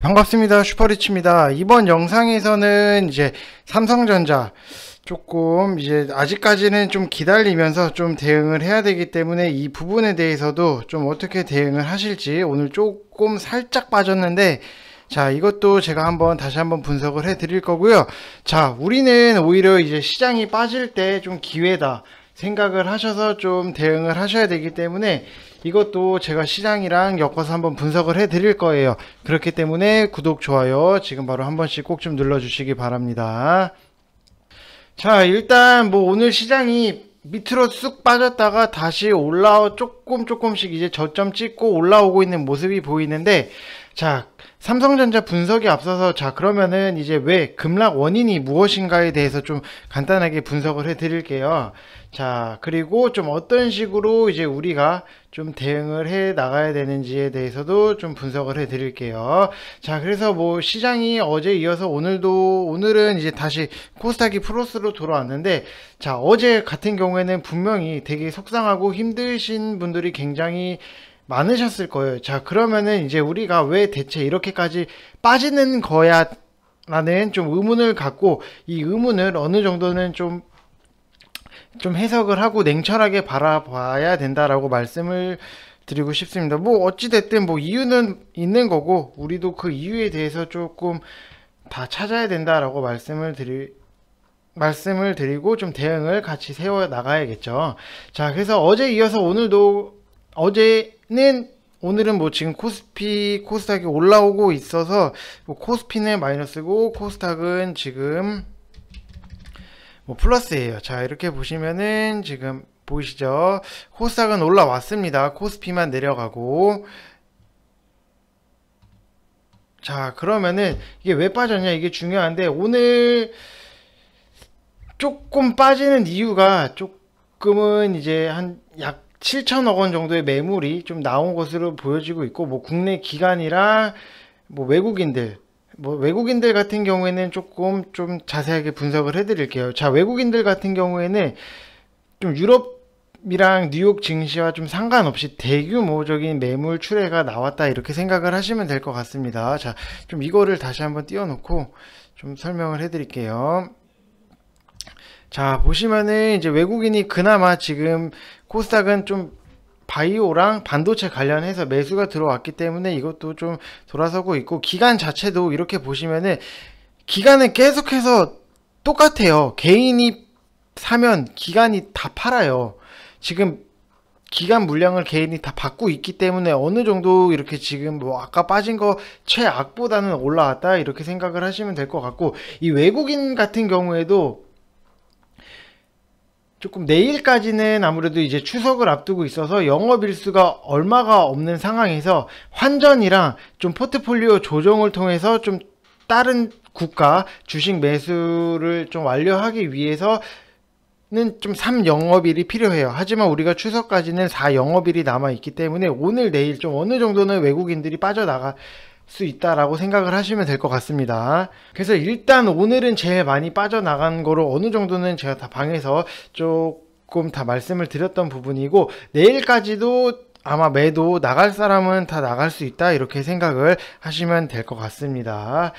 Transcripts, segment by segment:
반갑습니다. 슈퍼리치입니다. 이번 영상에서는 이제 삼성전자 조금 이제 아직까지는 좀 기다리면서 좀 대응을 해야 되기 때문에 이 부분에 대해서도 좀 어떻게 대응을 하실지 오늘 조금 살짝 빠졌는데 자 이것도 제가 한번 다시 한번 분석을 해 드릴 거고요 자 우리는 오히려 이제 시장이 빠질 때 좀 기회다 생각을 하셔서 좀 대응을 하셔야 되기 때문에 이것도 제가 시장이랑 엮어서 한번 분석을 해 드릴 거예요. 그렇기 때문에 구독, 좋아요 지금 바로 한 번씩 꼭 좀 눌러주시기 바랍니다. 자 일단 뭐 오늘 시장이 밑으로 쑥 빠졌다가 다시 올라와 조금 조금씩 이제 저점 찍고 올라오고 있는 모습이 보이는데 자 삼성전자 분석에 앞서서 자 그러면은 이제 왜 급락 원인이 무엇인가에 대해서 좀 간단하게 분석을 해 드릴게요 자 그리고 좀 어떤 식으로 이제 우리가 좀 대응을 해 나가야 되는지에 대해서도 좀 분석을 해 드릴게요 자 그래서 뭐 시장이 어제 이어서 오늘도 오늘은 이제 다시 코스닥이 플러스로 돌아왔는데 자 어제 같은 경우에는 분명히 되게 속상하고 힘드신 분들이 굉장히 많으셨을 거예요. 자, 그러면은 이제 우리가 왜 대체 이렇게까지 빠지는 거야? 라는 좀 의문을 갖고 이 의문을 어느 정도는 좀 좀 해석을 하고 냉철하게 바라봐야 된다라고 말씀을 드리고 싶습니다. 뭐 어찌됐든 뭐 이유는 있는 거고 우리도 그 이유에 대해서 조금 다 찾아야 된다라고 말씀을 드리 말씀을 드리고 좀 대응을 같이 세워 나가야겠죠. 자, 그래서 어제 이어서 오늘도 어제는 오늘은 뭐 지금 코스피 코스닥이 올라오고 있어서 뭐 코스피는 마이너스고 코스닥은 지금 뭐 플러스예요 자 이렇게 보시면은 지금 보이시죠 코스닥은 올라왔습니다 코스피만 내려가고 자 그러면은 이게 왜 빠졌냐 이게 중요한데 오늘 조금 빠지는 이유가 조금은 이제 한약 7천억 원 정도의 매물이 좀 나온 것으로 보여지고 있고 뭐 국내 기관이랑 뭐 외국인들 뭐 외국인들 같은 경우에는 조금 좀 자세하게 분석을 해드릴게요. 자 외국인들 같은 경우에는 좀 유럽이랑 뉴욕 증시와 좀 상관없이 대규모적인 매물 출회가 나왔다 이렇게 생각을 하시면 될 것 같습니다. 자좀 이거를 다시 한번 띄워놓고 좀 설명을 해드릴게요. 자, 보시면은 이제 외국인이 그나마 지금 코스닥은 좀 바이오랑 반도체 관련해서 매수가 들어왔기 때문에 이것도 좀 돌아서고 있고 기간 자체도 이렇게 보시면은 기간은 계속해서 똑같아요. 개인이 사면 기간이 다 팔아요. 지금 기간 물량을 개인이 다 받고 있기 때문에 어느 정도 이렇게 지금 뭐 아까 빠진 거 최악보다는 올라왔다 이렇게 생각을 하시면 될 것 같고 이 외국인 같은 경우에도 조금 내일까지는 아무래도 이제 추석을 앞두고 있어서 영업일수가 얼마가 없는 상황에서 환전이랑 좀 포트폴리오 조정을 통해서 좀 다른 국가 주식 매수를 좀 완료하기 위해서 는 좀 3영업일이 필요해요. 하지만 우리가 추석까지는 4영업일이 남아있기 때문에 오늘 내일 좀 어느 정도는 외국인들이 빠져나가 수 있다라고 생각을 하시면 될 것 같습니다. 그래서 일단 오늘은 제일 많이 빠져나간 거로 어느 정도는 제가 다 방에서 조금 다 말씀을 드렸던 부분이고 내일까지도 아마 매도 나갈 사람은 다 나갈 수 있다 이렇게 생각을 하시면 될 것 같습니다.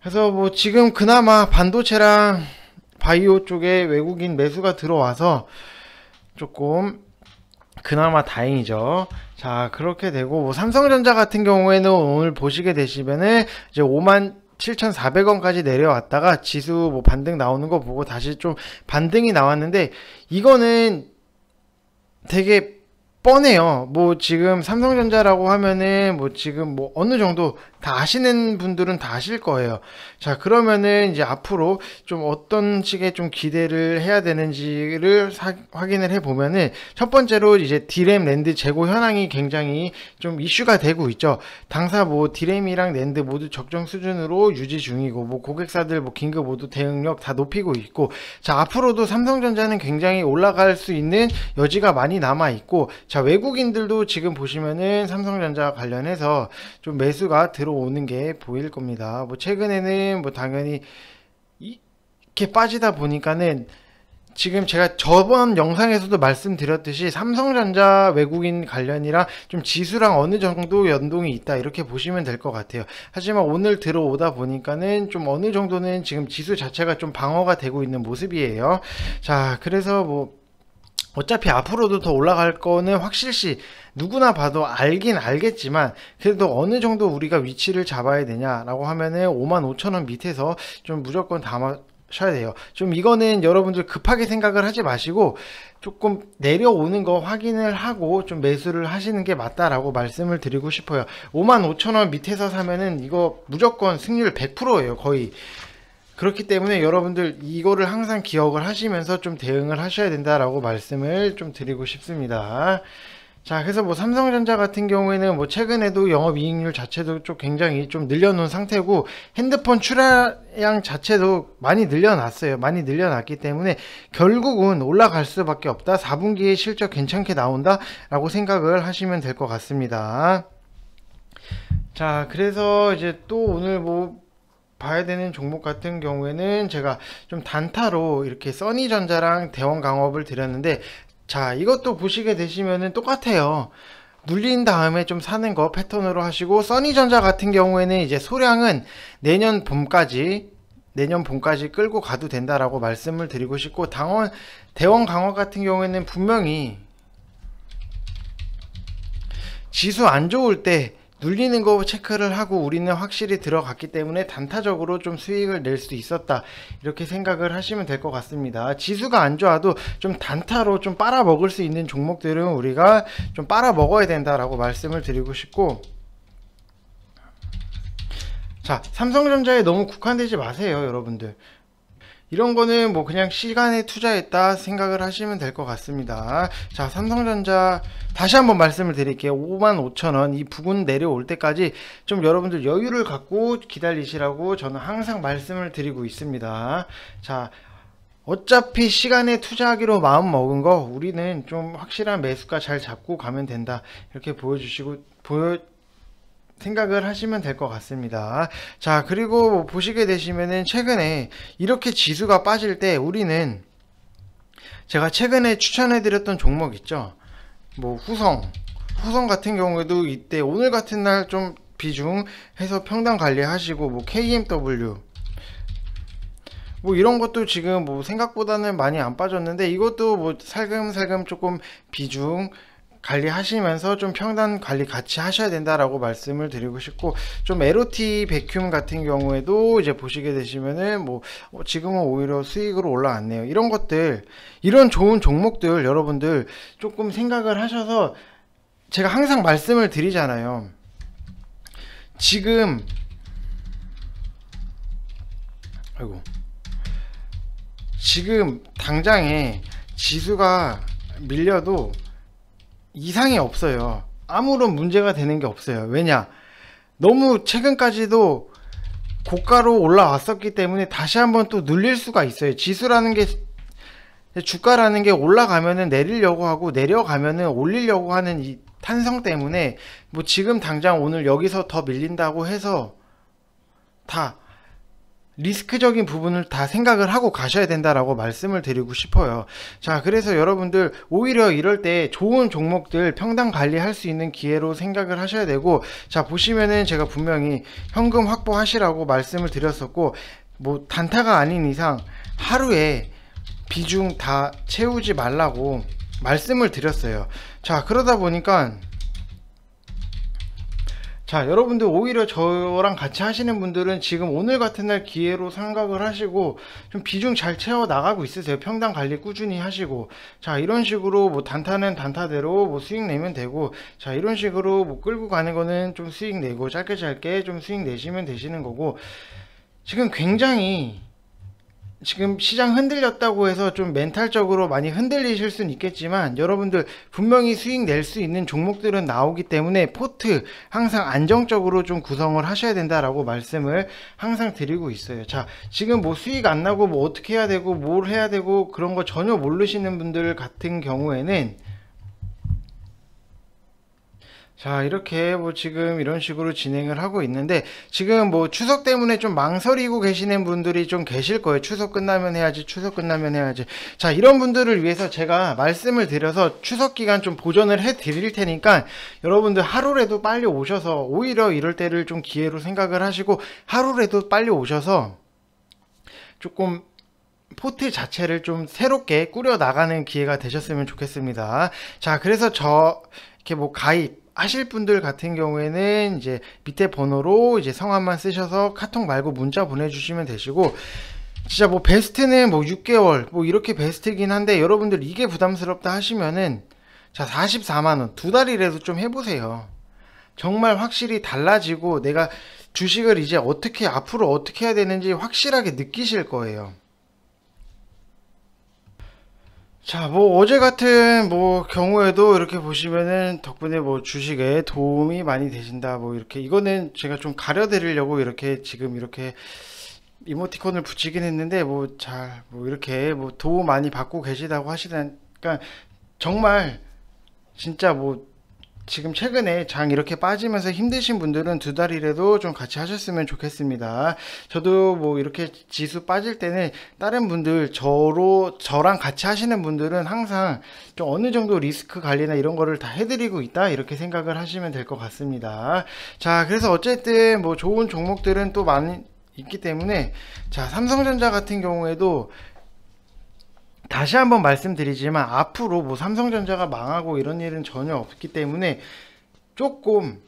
그래서 뭐 지금 그나마 반도체랑 바이오 쪽에 외국인 매수가 들어와서 조금 그나마 다행이죠. 자, 그렇게 되고 뭐 삼성전자 같은 경우에는 오늘 보시게 되시면은 이제 5만 7,400원까지 내려왔다가 지수 뭐 반등 나오는 거 보고 다시 좀 반등이 나왔는데 이거는 되게 뻔해요. 뭐 지금 삼성전자라고 하면은 뭐 지금 뭐 어느 정도 다 아시는 분들은 다 아실 거예요. 자, 그러면은 이제 앞으로 좀 어떤 식의 좀 기대를 해야 되는지를 사, 확인을 해보면은 첫 번째로 이제 디램 랜드 재고 현황이 굉장히 좀 이슈가 되고 있죠. 당사 뭐 디램이랑 랜드 모두 적정 수준으로 유지 중이고 뭐 고객사들 뭐 긴급 모두 대응력 다 높이고 있고 자, 앞으로도 삼성전자는 굉장히 올라갈 수 있는 여지가 많이 남아 있고 자, 외국인들도 지금 보시면은 삼성전자 관련해서 좀 매수가 들어 들어오는 게 보일 겁니다. 뭐 최근에는 뭐 당연히 이렇게 빠지다 보니까는 지금 제가 저번 영상에서도 말씀드렸듯이 삼성전자 외국인 관련이랑좀 지수랑 어느 정도 연동이 있다 이렇게 보시면 될 것 같아요 하지만 오늘 들어오다 보니까는 좀 어느 정도는 지금 지수 자체가 좀 방어가 되고 있는 모습이에요 자 그래서 뭐 어차피 앞으로도 더 올라갈 거는 확실시 누구나 봐도 알긴 알겠지만 그래도 어느 정도 우리가 위치를 잡아야 되냐라고 하면은 55,000원 밑에서 좀 무조건 담아 셔야 돼요. 좀 이거는 여러분들 급하게 생각을 하지 마시고 조금 내려오는 거 확인을 하고 좀 매수를 하시는 게 맞다라고 말씀을 드리고 싶어요. 55,000원 밑에서 사면은 이거 무조건 승률 100%예요. 거의 그렇기 때문에 여러분들 이거를 항상 기억을 하시면서 좀 대응을 하셔야 된다라고 말씀을 좀 드리고 싶습니다. 자 그래서 뭐 삼성전자 같은 경우에는 뭐 최근에도 영업이익률 자체도 좀 굉장히 좀 늘려놓은 상태고 핸드폰 출하량 자체도 많이 늘려놨어요 많이 늘려놨기 때문에 결국은 올라갈 수밖에 없다 4분기에 실적 괜찮게 나온다 라고 생각을 하시면 될 것 같습니다 자 그래서 이제 또 오늘 뭐 봐야 되는 종목 같은 경우에는 제가 좀 단타로 이렇게 써니전자랑 대원강업을 드렸는데 자 이것도 보시게 되시면은 똑같아요 눌린 다음에 좀 사는 거 패턴으로 하시고 써니전자 같은 경우에는 이제 소량은 내년 봄까지 내년 봄까지 끌고 가도 된다라고 말씀을 드리고 싶고 당원 대원 강업 같은 경우에는 분명히 지수 안 좋을 때 눌리는 거 체크를 하고 우리는 확실히 들어갔기 때문에 단타적으로 좀 수익을 낼 수 있었다 이렇게 생각을 하시면 될 것 같습니다 지수가 안 좋아도 좀 단타로 좀 빨아먹을 수 있는 종목들은 우리가 좀 빨아먹어야 된다라고 말씀을 드리고 싶고 자 삼성전자에 너무 국한되지 마세요 여러분들 이런 거는 뭐 그냥 시간에 투자했다 생각을 하시면 될 것 같습니다 자 삼성전자 다시 한번 말씀을 드릴게요 55,000원 이 부근 내려올 때까지 좀 여러분들 여유를 갖고 기다리시라고 저는 항상 말씀을 드리고 있습니다 자 어차피 시간에 투자하기로 마음 먹은 거 우리는 좀 확실한 매수가 잘 잡고 가면 된다 이렇게 보여주시고 보여 생각을 하시면 될 것 같습니다. 자, 그리고 보시게 되시면은 최근에 이렇게 지수가 빠질 때 우리는 제가 최근에 추천해드렸던 종목 있죠. 뭐 후성, 후성 같은 경우에도 이때 오늘 같은 날 좀 비중 해서 평당 관리하시고 뭐 KMW 뭐 이런 것도 지금 뭐 생각보다는 많이 안 빠졌는데 이것도 뭐 살금살금 조금 비중 관리하시면서 좀 평단 관리 같이 하셔야 된다라고 말씀을 드리고 싶고 좀 에로티 백큐 같은 경우에도 이제 보시게 되시면은 뭐 어, 지금은 오히려 수익으로 올라왔네요 이런 것들 이런 좋은 종목들 여러분들 조금 생각을 하셔서 제가 항상 말씀을 드리잖아요 지금 아이고 지금 당장에 지수가 밀려도 이상이 없어요. 아무런 문제가 되는 게 없어요. 왜냐? 너무 최근까지도 고가로 올라왔었기 때문에 다시 한번 또 눌릴 수가 있어요. 지수라는 게 주가라는 게 올라가면은 내리려고 하고 내려가면은 올리려고 하는 이 탄성 때문에 뭐 지금 당장 오늘 여기서 더 밀린다고 해서 다 리스크적인 부분을 다 생각을 하고 가셔야 된다라고 말씀을 드리고 싶어요. 자, 그래서 여러분들 오히려 이럴 때 좋은 종목들 평당 관리할 수 있는 기회로 생각을 하셔야 되고 자, 보시면은 제가 분명히 현금 확보하시라고 말씀을 드렸었고 뭐 단타가 아닌 이상 하루에 비중 다 채우지 말라고 말씀을 드렸어요. 자, 그러다 보니까 자 여러분들 오히려 저랑 같이 하시는 분들은 지금 오늘 같은 날 기회로 생각을 하시고 좀 비중 잘 채워 나가고 있으세요 평당 관리 꾸준히 하시고 자 이런 식으로 뭐 단타는 단타대로 뭐 수익 내면 되고 자 이런 식으로 뭐 끌고 가는 거는 좀 수익 내고 짧게 짧게 좀 수익 내시면 되시는 거고 지금 굉장히 지금 시장 흔들렸다고 해서 좀 멘탈적으로 많이 흔들리실 수는 있겠지만 여러분들 분명히 수익 낼 수 있는 종목들은 나오기 때문에 포트 항상 안정적으로 좀 구성을 하셔야 된다라고 말씀을 항상 드리고 있어요. 자, 지금 뭐 수익 안 나고 뭐 어떻게 해야 되고 뭘 해야 되고 그런 거 전혀 모르시는 분들 같은 경우에는 자 이렇게 뭐 지금 이런 식으로 진행을 하고 있는데 지금 뭐 추석 때문에 좀 망설이고 계시는 분들이 좀 계실 거예요 추석 끝나면 해야지 추석 끝나면 해야지 자 이런 분들을 위해서 제가 말씀을 드려서 추석 기간 좀 보전을 해 드릴 테니까 여러분들 하루라도 빨리 오셔서 오히려 이럴 때를 좀 기회로 생각을 하시고 하루라도 빨리 오셔서 조금 포트 자체를 좀 새롭게 꾸려 나가는 기회가 되셨으면 좋겠습니다 자 그래서 저 이렇게 뭐 가입 하실 분들 같은 경우에는 이제 밑에 번호로 이제 성함만 쓰셔서 카톡 말고 문자 보내주시면 되시고 진짜 뭐 베스트는 뭐 6개월 뭐 이렇게 베스트긴 한데 여러분들 이게 부담스럽다 하시면은 자 44만원 두 달이라도 좀 해보세요 정말 확실히 달라지고 내가 주식을 이제 어떻게 앞으로 어떻게 해야 되는지 확실하게 느끼실 거예요 자, 뭐 어제 같은 뭐 경우에도 이렇게 보시면은 덕분에 뭐 주식에 도움이 많이 되신다. 뭐 이렇게 이거는 제가 좀 가려 드리려고 이렇게 지금 이렇게 이모티콘을 붙이긴 했는데 뭐 잘뭐 뭐 이렇게 뭐 도움 많이 받고 계시다고 하시니까 정말 진짜 뭐 지금 최근에 장 이렇게 빠지면서 힘드신 분들은 두 달이라도 좀 같이 하셨으면 좋겠습니다. 저도 뭐 이렇게 지수 빠질 때는 다른 분들 저로 저랑 같이 하시는 분들은 항상 좀 어느 정도 리스크 관리나 이런 거를 다 해드리고 있다 이렇게 생각을 하시면 될 것 같습니다. 자 그래서 어쨌든 뭐 좋은 종목들은 또 많이 있기 때문에 자 삼성전자 같은 경우에도 다시 한번 말씀드리지만 앞으로 뭐 삼성전자가 망하고 이런 일은 전혀 없기 때문에 조금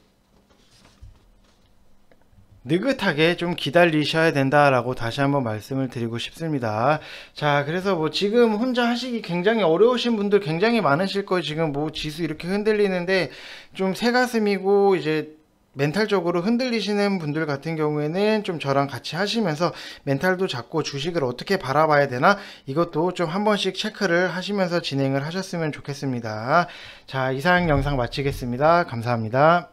느긋하게 좀 기다리셔야 된다라고 다시 한번 말씀을 드리고 싶습니다. 자, 그래서 뭐 지금 혼자 하시기 굉장히 어려우신 분들 굉장히 많으실 거예요. 지금 뭐 지수 이렇게 흔들리는데 좀 새가슴이고 이제 멘탈적으로 흔들리시는 분들 같은 경우에는 좀 저랑 같이 하시면서 멘탈도 잡고 주식을 어떻게 바라봐야 되나 이것도 좀 한 번씩 체크를 하시면서 진행을 하셨으면 좋겠습니다. 자, 이상 영상 마치겠습니다. 감사합니다.